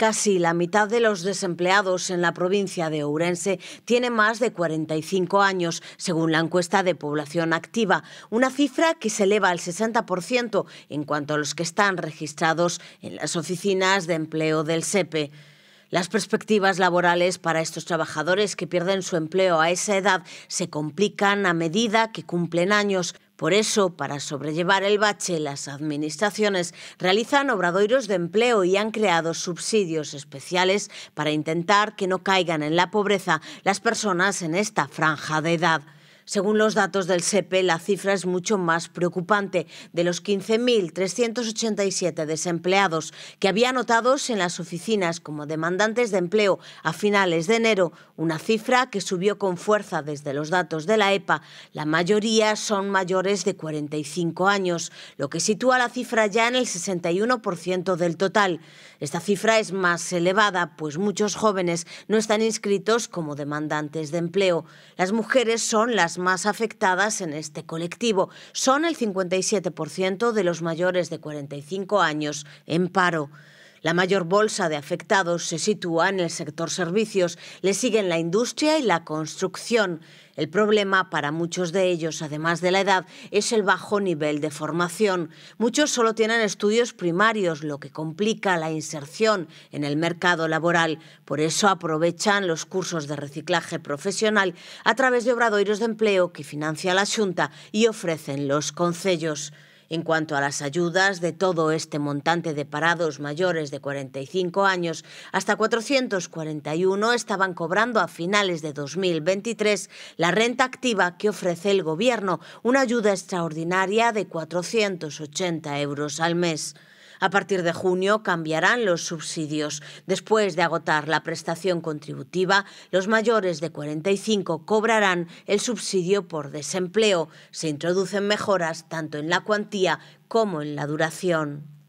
Casi la mitad de los desempleados en la provincia de Ourense tiene más de 45 años, según la encuesta de población activa, una cifra que se eleva al 60% en cuanto a los que están registrados en las oficinas de empleo del SEPE. Las perspectivas laborales para estos trabajadores que pierden su empleo a esa edad se complican a medida que cumplen años. Por eso, para sobrellevar el bache, las administraciones realizan obradoiros de empleo y han creado subsidios especiales para intentar que no caigan en la pobreza las personas en esta franja de edad. Según los datos del SEPE, e, la cifra es mucho más preocupante. De los 15.387 desempleados que había anotados en las oficinas como demandantes de empleo a finales de enero, una cifra que subió con fuerza desde los datos de la EPA, la mayoría son mayores de 45 años, lo que sitúa la cifra ya en el 61% del total. Esta cifra es más elevada, pues muchos jóvenes no están inscritos como demandantes de empleo. Las mujeres son las más afectadas en este colectivo. Son el 57% de los mayores de 45 años en paro. La mayor bolsa de afectados se sitúa en el sector servicios, le siguen la industria y la construcción. El problema para muchos de ellos, además de la edad, es el bajo nivel de formación. Muchos solo tienen estudios primarios, lo que complica la inserción en el mercado laboral. Por eso aprovechan los cursos de reciclaje profesional a través de obradoiros de empleo que financia la Junta y ofrecen los concellos. En cuanto a las ayudas, de todo este montante de parados mayores de 45 años, hasta 441 estaban cobrando a finales de 2023 la renta activa que ofrece el Gobierno, una ayuda extraordinaria de 480 euros al mes. A partir de junio cambiarán los subsidios. Después de agotar la prestación contributiva, los mayores de 45 cobrarán el subsidio por desempleo. Se introducen mejoras tanto en la cuantía como en la duración.